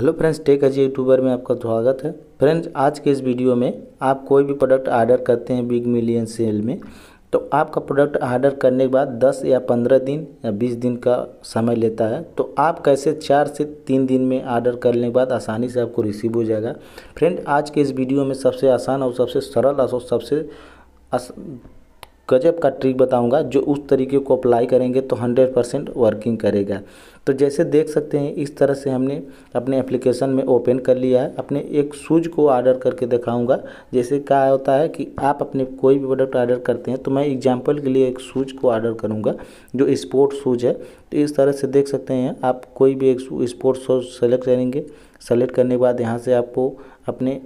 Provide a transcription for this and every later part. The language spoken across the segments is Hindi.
hello friends tech Ajay YouTuber में आपका स्वागत है फ्रेंड्स आज के इस वीडियो में आप कोई भी प्रोडक्ट आर्डर करते हैं बिग मिलियन सेल में तो आपका प्रोडक्ट आर्डर करने के बाद 10 या 15 दिन या 20 दिन का समय लेता है तो आप कैसे चार से तीन दिन में आर्डर करने के बाद आसानी से आपको रिसीव हो जाएगा फ्रेंड आज के इस वीडियो में सबसे आसान और सबसे सरल और सबसे गजब का ट्रिक बताऊंगा जो उस तरीके को अप्लाई करेंगे तो 100 परसेंट वर्किंग करेगा तो जैसे देख सकते हैं इस तरह से हमने अपने एप्लीकेशन में ओपन कर लिया है अपने एक शूज को ऑर्डर करके दिखाऊंगा जैसे क्या होता है कि आप अपने कोई भी प्रोडक्ट ऑर्डर करते हैं तो मैं एग्जांपल के लिए एक शूज को ऑर्डर करूंगा जो स्पोर्ट शूज है तो इस तरह से देख सकते हैं आप कोई भी एक स्पोर्ट शूज सेलेक्ट करेंगे सेलेक्ट करने के बाद यहाँ से आपको अपने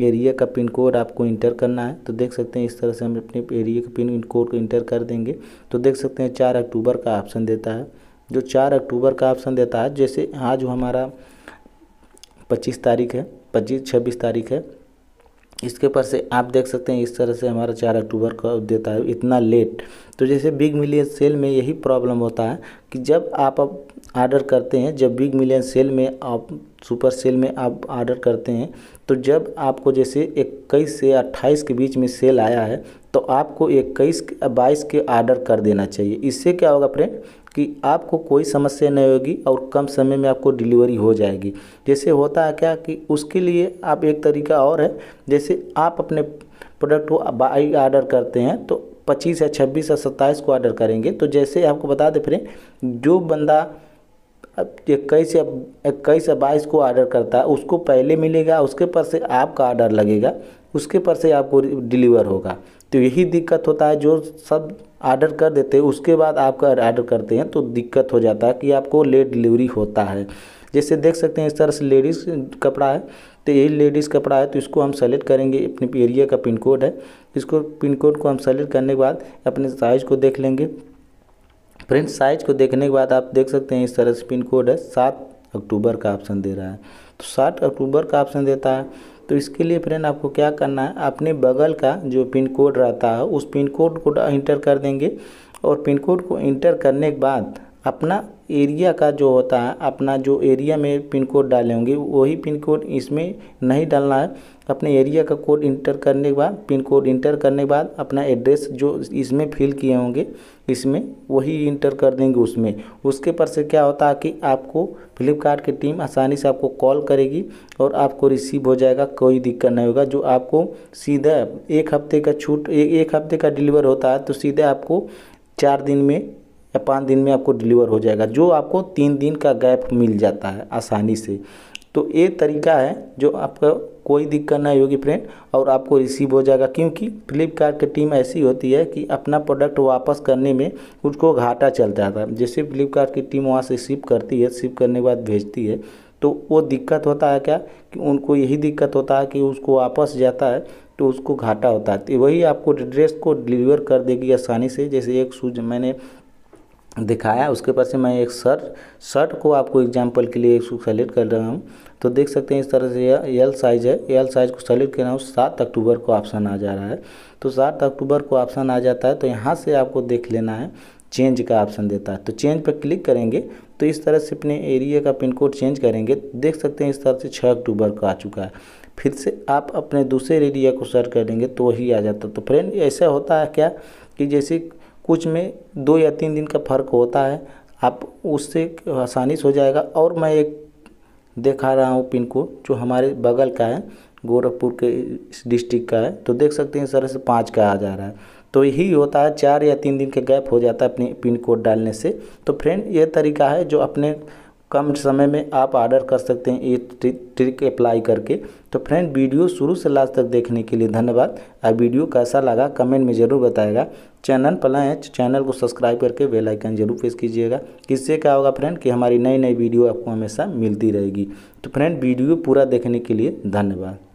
एरिया का पिन कोड आपको इंटर करना है तो देख सकते हैं इस तरह से हम अपने एरिया का पिन कोड को इंटर कर देंगे तो देख सकते हैं चार अक्टूबर का ऑप्शन देता है जो चार अक्टूबर का ऑप्शन देता है जैसे आज हमारा पच्चीस तारीख है पच्चीस छब्बीस तारीख है इसके ऊपर से आप देख सकते हैं इस तरह से हमारा चार अक्टूबर को देता है इतना लेट तो जैसे बिग मिलियन सेल में यही प्रॉब्लम होता है कि जब आप अब ऑर्डर करते हैं जब बिग मिलियन सेल में आप सुपर सेल में आप ऑर्डर करते हैं तो जब आपको जैसे इक्कीस से अट्ठाईस के बीच में सेल आया है तो आपको इक्कीस बाईस के ऑर्डर कर देना चाहिए इससे क्या होगा फ्रेंड कि आपको कोई समस्या नहीं होगी और कम समय में आपको डिलीवरी हो जाएगी जैसे होता है क्या कि उसके लिए आप एक तरीका और है जैसे आप अपने प्रोडक्ट को बाई आर्डर करते हैं तो पच्चीस या छब्बीस या सत्ताईस को ऑर्डर करेंगे तो जैसे आपको बता दें फिर जो बंदा इक्कीस या इक्कीस या बाईस को ऑर्डर करता है उसको पहले मिलेगा उसके पर से आपका आर्डर लगेगा उसके पर से आपको डिलीवर होगा तो यही दिक्कत होता है जो सब आर्डर कर देते हैं उसके बाद आपका आर्डर करते हैं तो दिक्कत हो जाता है कि आपको लेट डिलीवरी होता है जैसे देख सकते हैं इस तरह से लेडीज़ कपड़ा है तो यही लेडीज़ कपड़ा है तो इसको हम सेलेक्ट करेंगे अपने एरिया का पिन कोड है इसको पिन कोड को हम सेलेक्ट करने के बाद अपने साइज़ को देख लेंगे फ्रेंड साइज़ को देखने के बाद आप देख सकते हैं इस तरह से पिन कोड है सात अक्टूबर का ऑप्शन दे रहा है तो साठ अक्टूबर का ऑप्शन देता है तो इसके लिए फ्रेंड आपको क्या करना है अपने बगल का जो पिन कोड रहता है उस पिन कोड को इंटर कर देंगे और पिन कोड को इंटर करने के बाद अपना एरिया का जो होता है अपना जो एरिया में पिन कोड डाले होंगे वही पिन कोड इसमें नहीं डालना है अपने एरिया का कोड इंटर करने के बाद पिन कोड इंटर करने के बाद अपना एड्रेस जो इसमें फिल किए होंगे इसमें वही इंटर कर देंगे उसमें उसके पर से क्या होता है कि आपको फ्लिपकार्ट की टीम आसानी से आपको कॉल करेगी और आपको रिसीव हो जाएगा कोई दिक्कत नहीं होगा जो आपको सीधा एक हफ्ते का छूट एक हफ्ते का डिलीवर होता है तो सीधे आपको चार दिन में या पाँच दिन में आपको डिलीवर हो जाएगा जो आपको तीन दिन का गैप मिल जाता है आसानी से तो ये तरीका है जो आपका कोई दिक्कत नहीं होगी फ्रेंड और आपको रिसीव हो जाएगा क्योंकि फ्लिपकार्ट की टीम ऐसी होती है कि अपना प्रोडक्ट वापस करने में उसको घाटा चल जाता है जैसे फ्लिपकार्ट की टीम वहाँ से शिप करती है शिप करने के बाद भेजती है तो वो दिक्कत होता है क्या कि उनको यही दिक्कत होता है कि उसको वापस जाता है तो उसको घाटा होता है तो वही आपको ड्रेस को डिलीवर कर देगी आसानी से जैसे एक शूज मैंने दिखाया उसके पास से मैं एक शर्ट शर्ट को आपको एग्जांपल के लिए इसको सेलेक्ट कर रहा हूँ तो देख सकते हैं इस तरह से यह एल साइज़ है एल साइज़ को सेलेक्ट कर रहा हूँ सात अक्टूबर को ऑप्शन आ जा रहा है तो सात अक्टूबर को ऑप्शन आ जाता है तो यहाँ से आपको देख लेना है चेंज का ऑप्शन देता है तो चेंज पर क्लिक करेंगे तो इस तरह से अपने एरिया का पिन कोड चेंज करेंगे देख सकते हैं इस तरह से छः अक्टूबर को आ चुका है फिर से आप अपने दूसरे एरिया को सर्च करेंगे तो वही आ जाता तो फ्रेंड ऐसा होता है क्या कि जैसे कुछ में दो या तीन दिन का फ़र्क होता है आप उससे आसानी से हो जाएगा और मैं एक दिखा रहा हूँ पिन कोड जो हमारे बगल का है गोरखपुर के डिस्ट्रिक्ट का है तो देख सकते हैं सर से पाँच का आ जा रहा है तो यही होता है चार या तीन दिन का गैप हो जाता है अपने पिन कोड डालने से तो फ्रेंड ये तरीका है जो अपने कम समय में आप ऑर्डर कर सकते हैं ये ट्रिक अप्लाई करके तो फ्रेंड वीडियो शुरू से लास्ट तक देखने के लिए धन्यवाद और वीडियो कैसा लगा कमेंट में ज़रूर बताएगा चैनल पर हैं चैनल तो को सब्सक्राइब करके बेल आइकन जरूर प्रेस कीजिएगा इससे क्या होगा फ्रेंड कि हमारी नई नई वीडियो आपको हमेशा मिलती रहेगी तो फ्रेंड वीडियो पूरा देखने के लिए धन्यवाद